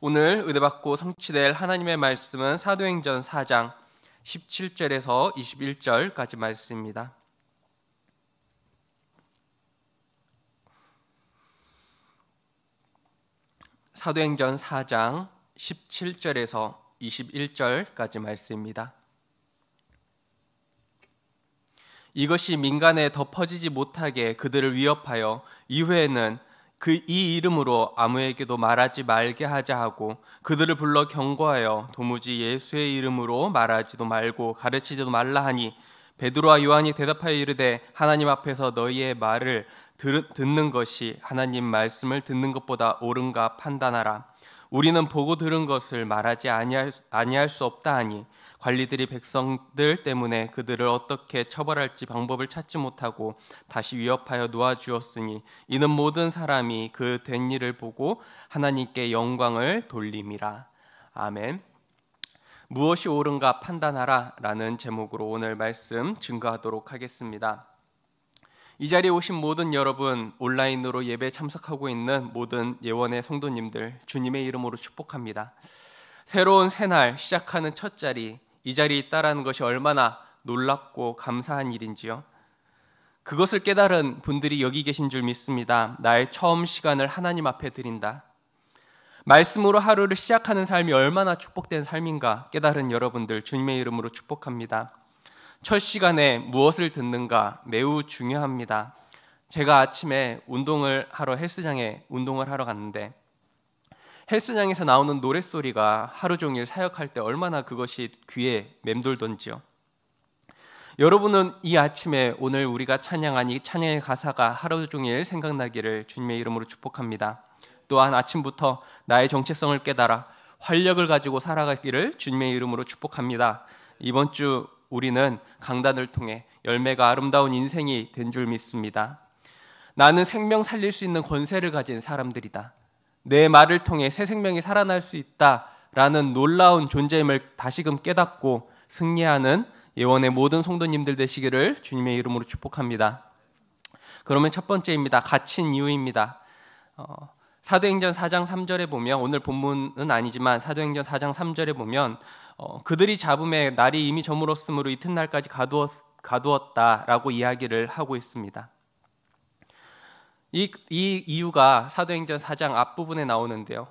오늘 의대받고 성취될 하나님의 말씀은 사도행전 4장 17절에서 21절까지 말씀입니다. 사도행전 4장 17절에서 21절까지 말씀입니다. 이것이 민간에 덮어지지 못하게 그들을 위협하여 이후에는 그이 이름으로 아무에게도 말하지 말게 하자 하고 그들을 불러 경고하여 도무지 예수의 이름으로 말하지도 말고 가르치지도 말라 하니 베드로와 요한이 대답하여 이르되 하나님 앞에서 너희의 말을 듣는 것이 하나님 말씀을 듣는 것보다 옳은가 판단하라 우리는 보고 들은 것을 말하지 아니할, 아니할 수 없다 하니 관리들이 백성들 때문에 그들을 어떻게 처벌할지 방법을 찾지 못하고 다시 위협하여 놓아주었으니 이는 모든 사람이 그 된 일을 보고 하나님께 영광을 돌림이라 아멘. 무엇이 옳은가 판단하라라는 제목으로 오늘 말씀 증거하도록 하겠습니다. 이 자리에 오신 모든 여러분, 온라인으로 예배에 참석하고 있는 모든 예원의 성도님들, 주님의 이름으로 축복합니다. 새로운 새날 시작하는 첫 자리, 이 자리에 있다라는 것이 얼마나 놀랍고 감사한 일인지요. 그것을 깨달은 분들이 여기 계신 줄 믿습니다. 나의 처음 시간을 하나님 앞에 드린다. 말씀으로 하루를 시작하는 삶이 얼마나 축복된 삶인가 깨달은 여러분들 주님의 이름으로 축복합니다. 첫 시간에 무엇을 듣는가 매우 중요합니다. 제가 아침에 운동을 하러 헬스장에 운동을 하러 갔는데 헬스장에서 나오는 노랫소리가 하루 종일 사역할 때 얼마나 그것이 귀에 맴돌던지요. 여러분은 이 아침에 오늘 우리가 찬양한 이 찬양의 가사가 하루 종일 생각나기를 주님의 이름으로 축복합니다. 또한 아침부터 나의 정체성을 깨달아 활력을 가지고 살아가기를 주님의 이름으로 축복합니다. 이번 주 우리는 강단을 통해 열매가 아름다운 인생이 된 줄 믿습니다. 나는 생명 살릴 수 있는 권세를 가진 사람들이다. 내 말을 통해 새 생명이 살아날 수 있다라는 놀라운 존재임을 다시금 깨닫고 승리하는 예원의 모든 성도님들 되시기를 주님의 이름으로 축복합니다. 그러면 첫 번째입니다. 갇힌 이유입니다. 어, 사도행전 4장 3절에 보면 오늘 본문은 아니지만 사도행전 4장 3절에 보면 어, 그들이 잡음에 날이 이미 저물었으므로 이튿날까지 가두었, 가두었다라고 이야기를 하고 있습니다. 이, 이 이유가 사도행전 4장 앞부분에 나오는데요.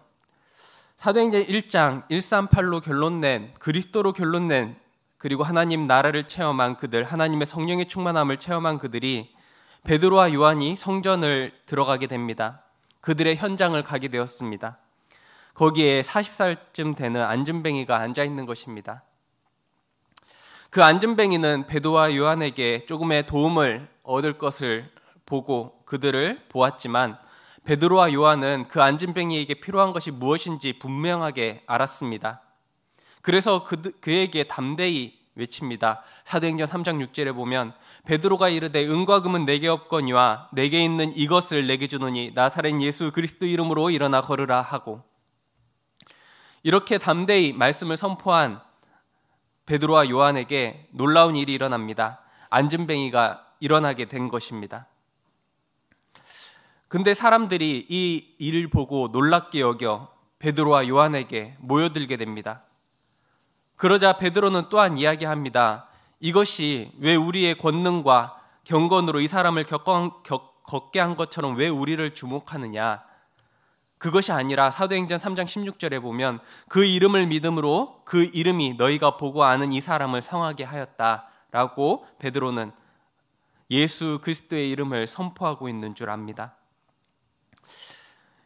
사도행전 1장 138로 결론낸 그리스도로 결론낸 그리고 하나님 나라를 체험한 그들 하나님의 성령의 충만함을 체험한 그들이 베드로와 요한이 성전을 들어가게 됩니다. 그들의 현장을 가게 되었습니다. 거기에 40살쯤 되는 안전뱅이가 앉아 있는 것입니다. 그 안전뱅이는 베드와 요한에게 조금의 도움을 얻을 것을 보고 그들을 보았지만 베드로와 요한은 그 안진뱅이에게 필요한 것이 무엇인지 분명하게 알았습니다. 그래서 그, 그에게 담대히 외칩니다. 사도행전 3장 6절에 보면 베드로가 이르되 은과 금은 내게 없거니와 내게 있는 이것을 내게 주노니 나사렛 예수 그리스도 이름으로 일어나 걸으라 하고 이렇게 담대히 말씀을 선포한 베드로와 요한에게 놀라운 일이 일어납니다. 안진뱅이가 일어나게 된 것입니다. 근데 사람들이 이 일을 보고 놀랍게 여겨 베드로와 요한에게 모여들게 됩니다. 그러자 베드로는 또한 이야기합니다. 이것이 왜 우리의 권능과 경건으로 이 사람을 겪어, 겪, 걷게 한 것처럼 왜 우리를 주목하느냐? 그것이 아니라 사도행전 3장 16절에 보면 그 이름을 믿음으로 그 이름이 너희가 보고 아는 이 사람을 성하게 하였다라고 베드로는 예수 그리스도의 이름을 선포하고 있는 줄 압니다.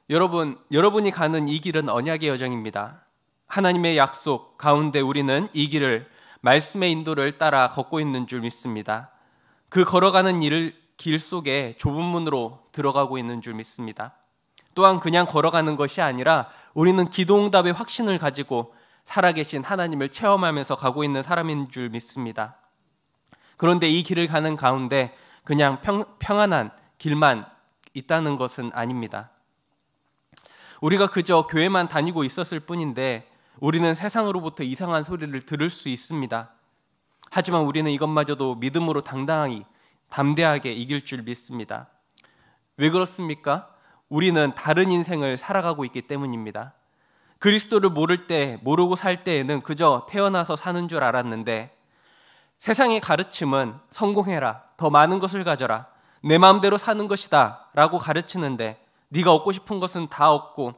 여러분, 여러분이 가는 이 길은 언약의 여정입니다. 하나님의 약속 가운데 우리는 이 길을 말씀의 인도를 따라 걷고 있는 줄 믿습니다. 그 걸어가는 일을 길 속에 좁은 문으로 들어가고 있는 줄 믿습니다. 또한 그냥 걸어가는 것이 아니라 우리는 기도응답의 확신을 가지고 살아계신 하나님을 체험하면서 가고 있는 사람인 줄 믿습니다. 그런데 이 길을 가는 가운데 그냥 평, 평안한 길만 있다는 것은 아닙니다. 우리가 그저 교회만 다니고 있었을 뿐인데 우리는 세상으로부터 이상한 소리를 들을 수 있습니다. 하지만 우리는 이것마저도 믿음으로 당당히 담대하게 이길 줄 믿습니다. 왜 그렇습니까? 우리는 다른 인생을 살아가고 있기 때문입니다. 그리스도를 모를 때, 모르고 살 때에는 그저 태어나서 사는 줄 알았는데 세상의 가르침은 성공해라, 더 많은 것을 가져라, 내 마음대로 사는 것이다 라고 가르치는데 네가 얻고 싶은 것은 다 얻고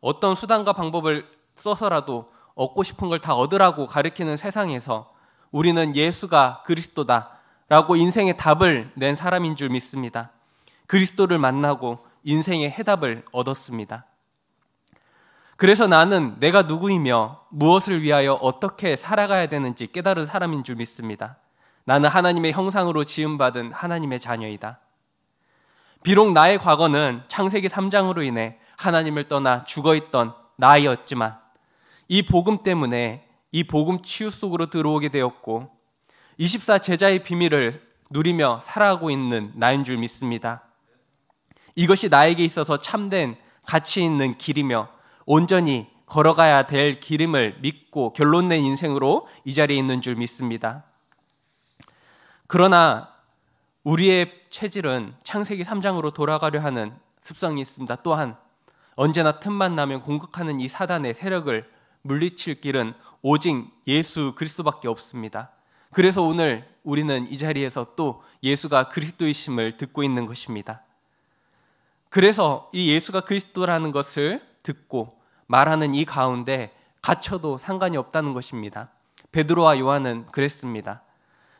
어떤 수단과 방법을 써서라도 얻고 싶은 걸 다 얻으라고 가르키는 세상에서 우리는 예수가 그리스도다라고 인생의 답을 낸 사람인 줄 믿습니다. 그리스도를 만나고 인생의 해답을 얻었습니다. 그래서 나는 내가 누구이며 무엇을 위하여 어떻게 살아가야 되는지 깨달은 사람인 줄 믿습니다. 나는 하나님의 형상으로 지음받은 하나님의 자녀이다. 비록 나의 과거는 창세기 3장으로 인해 하나님을 떠나 죽어있던 나이였지만 이 복음 때문에 이 복음 치유 속으로 들어오게 되었고 24 제자의 비밀을 누리며 살아가고 있는 나인 줄 믿습니다. 이것이 나에게 있어서 참된 가치 있는 길이며 온전히 걸어가야 될 길임을 믿고 결론낸 인생으로 이 자리에 있는 줄 믿습니다. 그러나 우리의 체질은 창세기 3장으로 돌아가려 하는 습성이 있습니다. 또한 언제나 틈만 나면 공격하는 이 사단의 세력을 물리칠 길은 오직 예수 그리스도밖에 없습니다. 그래서 오늘 우리는 이 자리에서 또 예수가 그리스도이심을 듣고 있는 것입니다. 그래서 이 예수가 그리스도라는 것을 듣고 말하는 이 가운데 갇혀도 상관이 없다는 것입니다. 베드로와 요한은 그랬습니다.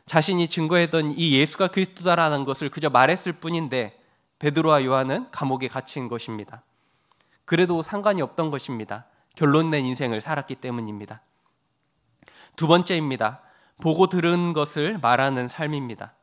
자신이 증거했던 이 예수가 그리스도다라는 것을 그저 말했을 뿐인데 베드로와 요한은 감옥에 갇힌 것입니다. 그래도 상관이 없던 것입니다. 결론낸 인생을 살았기 때문입니다. 두 번째입니다. 보고 들은 것을 말하는 삶입니다.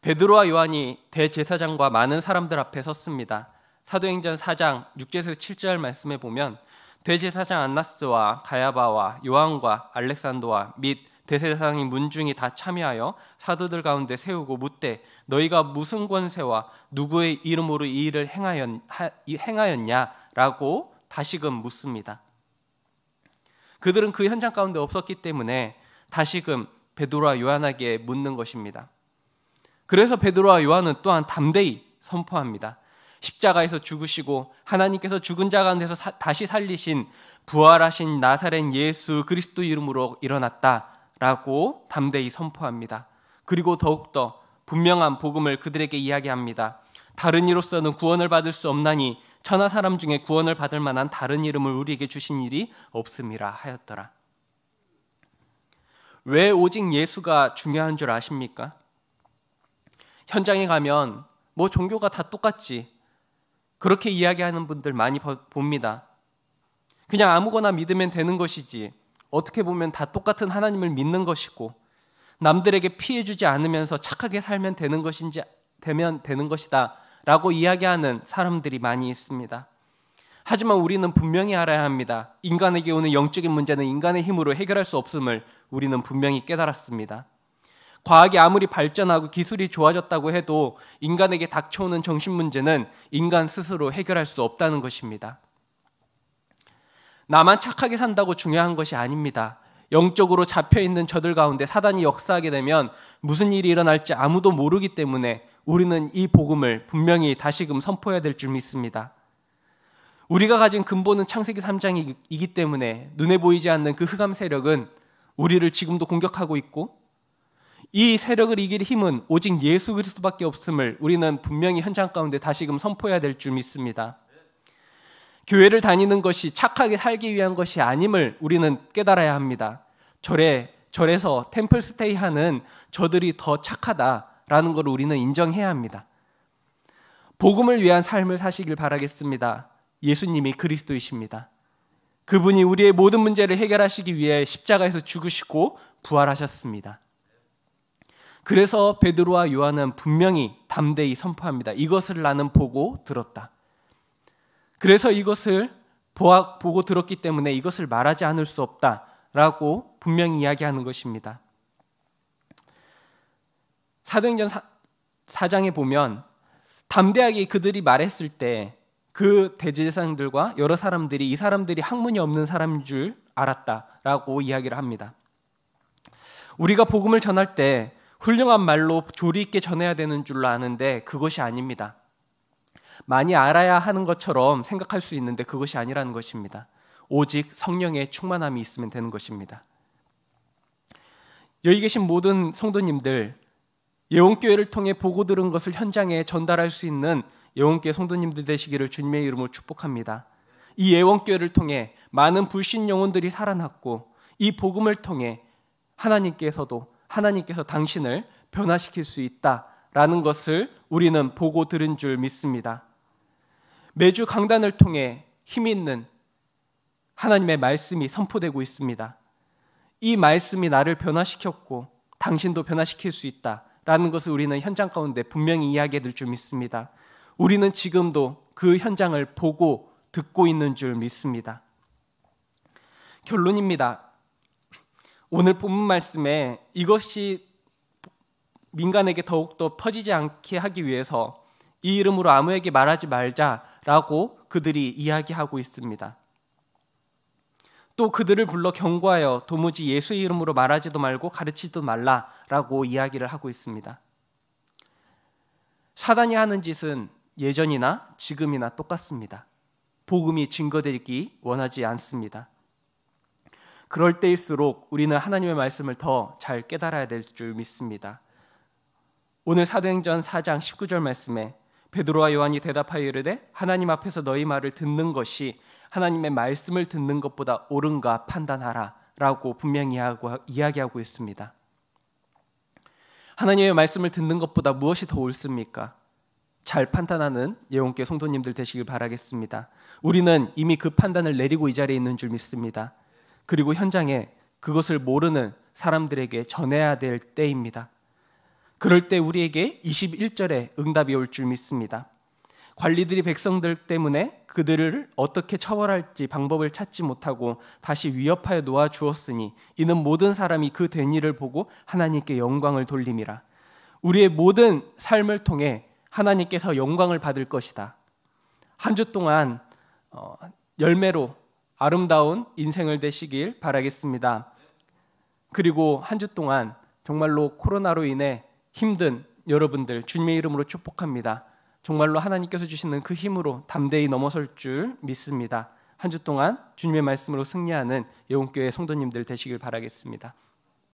베드로와 요한이 대제사장과 많은 사람들 앞에 섰습니다. 사도행전 4장 6절에서 7절 말씀에 보면 대제사장 안나스와 가야바와 요한과 알렉산도와 및 대세상이 문중이 다 참여하여 사도들 가운데 세우고 묻되 너희가 무슨 권세와 누구의 이름으로 이 일을 행하였, 냐라고 다시금 묻습니다. 그들은 그 현장 가운데 없었기 때문에 다시금 베드로와 요한에게 묻는 것입니다. 그래서 베드로와 요한은 또한 담대히 선포합니다. 십자가에서 죽으시고 하나님께서 죽은 자 가운데서 사, 다시 살리신 부활하신 나사렛 예수 그리스도 이름으로 일어났다라고 담대히 선포합니다. 그리고 더욱더 분명한 복음을 그들에게 이야기합니다. 다른 이로서는 구원을 받을 수 없나니 천하 사람 중에 구원을 받을 만한 다른 이름을 우리에게 주신 일이 없음이라 하였더라. 왜 오직 예수가 중요한 줄 아십니까? 현장에 가면 뭐 종교가 다 똑같지. 그렇게 이야기하는 분들 많이 봅니다. 그냥 아무거나 믿으면 되는 것이지. 어떻게 보면 다 똑같은 하나님을 믿는 것이고 남들에게 피해 주지 않으면서 착하게 살면 되는 것인지 되면 되는 것이다. 라고 이야기하는 사람들이 많이 있습니다. 하지만 우리는 분명히 알아야 합니다. 인간에게 오는 영적인 문제는 인간의 힘으로 해결할 수 없음을 우리는 분명히 깨달았습니다. 과학이 아무리 발전하고 기술이 좋아졌다고 해도 인간에게 닥쳐오는 정신 문제는 인간 스스로 해결할 수 없다는 것입니다. 나만 착하게 산다고 중요한 것이 아닙니다. 영적으로 잡혀 있는 저들 가운데 사단이 역사하게 되면 무슨 일이 일어날지 아무도 모르기 때문에 우리는 이 복음을 분명히 다시금 선포해야 될 줄 믿습니다. 우리가 가진 근본은 창세기 3장이기 때문에 눈에 보이지 않는 그 흑암 세력은 우리를 지금도 공격하고 있고 이 세력을 이길 힘은 오직 예수 그리스도밖에 없음을 우리는 분명히 현장 가운데 다시금 선포해야 될 줄 믿습니다. 교회를 다니는 것이 착하게 살기 위한 것이 아님을 우리는 깨달아야 합니다. 절에 절에서 템플 스테이하는 저들이 더 착하다. 라는걸 우리는 인정해야 합니다. 복음을 위한 삶을 사시길 바라겠습니다. 예수님이 그리스도이십니다. 그분이 우리의 모든 문제를 해결하시기 위해 십자가에서 죽으시고 부활하셨습니다. 그래서 베드로와 요한은 분명히 담대히 선포합니다. 이것을 나는 보고 들었다. 그래서 이것을 보고 들었기 때문에 이것을 말하지 않을 수 없다라고 분명히 이야기하는 것입니다. 사도행전 사, 장에 보면 담대하게 그들이 말했을 때 그 대제사장들과 여러 사람들이 이 사람들이 학문이 없는 사람인 줄 알았다라고 이야기를 합니다. 우리가 복음을 전할 때 훌륭한 말로 조리 있게 전해야 되는 줄로 아는데 그것이 아닙니다. 많이 알아야 하는 것처럼 생각할 수 있는데 그것이 아니라는 것입니다. 오직 성령의 충만함이 있으면 되는 것입니다. 여기 계신 모든 성도님들 예원교회를 통해 보고 들은 것을 현장에 전달할 수 있는 예원교회 성도님들 되시기를 주님의 이름으로 축복합니다. 이 예원교회를 통해 많은 불신 영혼들이 살아났고 이 복음을 통해 하나님께서도 하나님께서 당신을 변화시킬 수 있다라는 것을 우리는 보고 들은 줄 믿습니다. 매주 강단을 통해 힘 있는 하나님의 말씀이 선포되고 있습니다. 이 말씀이 나를 변화시켰고 당신도 변화시킬 수 있다. 라는 것을 우리는 현장 가운데 분명히 이야기해 둘줄 믿습니다. 우리는 지금도 그 현장을 보고 듣고 있는 줄 믿습니다. 결론입니다. 오늘 본문 말씀에 이것이 민간에게 더욱더 퍼지지 않게 하기 위해서 이 이름으로 아무에게 말하지 말자라고 그들이 이야기하고 있습니다. 또 그들을 불러 경고하여 도무지 예수의 이름으로 말하지도 말고 가르치지도 말라라고 이야기를 하고 있습니다. 사단이 하는 짓은 예전이나 지금이나 똑같습니다. 복음이 증거되기 원하지 않습니다. 그럴 때일수록 우리는 하나님의 말씀을 더 잘 깨달아야 될 줄 믿습니다. 오늘 사도행전 4장 19절 말씀에 베드로와 요한이 대답하여 이르되 하나님 앞에서 너희 말을 듣는 것이 하나님의 말씀을 듣는 것보다 옳은가 판단하라라고 분명히 하고 이야기하고 있습니다. 하나님의 말씀을 듣는 것보다 무엇이 더 옳습니까? 잘 판단하는 예원계 성도님들 되시길 바라겠습니다. 우리는 이미 그 판단을 내리고 이 자리에 있는 줄 믿습니다. 그리고 현장에 그것을 모르는 사람들에게 전해야 될 때입니다. 그럴 때 우리에게 21절에 응답이 올 줄 믿습니다. 관리들이 백성들 때문에 그들을 어떻게 처벌할지 방법을 찾지 못하고 다시 위협하여 놓아 주었으니 이는 모든 사람이 그 된 일을 보고 하나님께 영광을 돌림이라 우리의 모든 삶을 통해 하나님께서 영광을 받을 것이다. 한 주 동안 어, 열매로 아름다운 인생을 되시길 바라겠습니다. 그리고 한 주 동안 정말로 코로나로 인해 힘든 여러분들 주님의 이름으로 축복합니다. 정말로 하나님께서 주시는 그 힘으로 담대히 넘어설 줄 믿습니다. 한 주 동안 주님의 말씀으로 승리하는 예원교회 성도님들 되시길 바라겠습니다.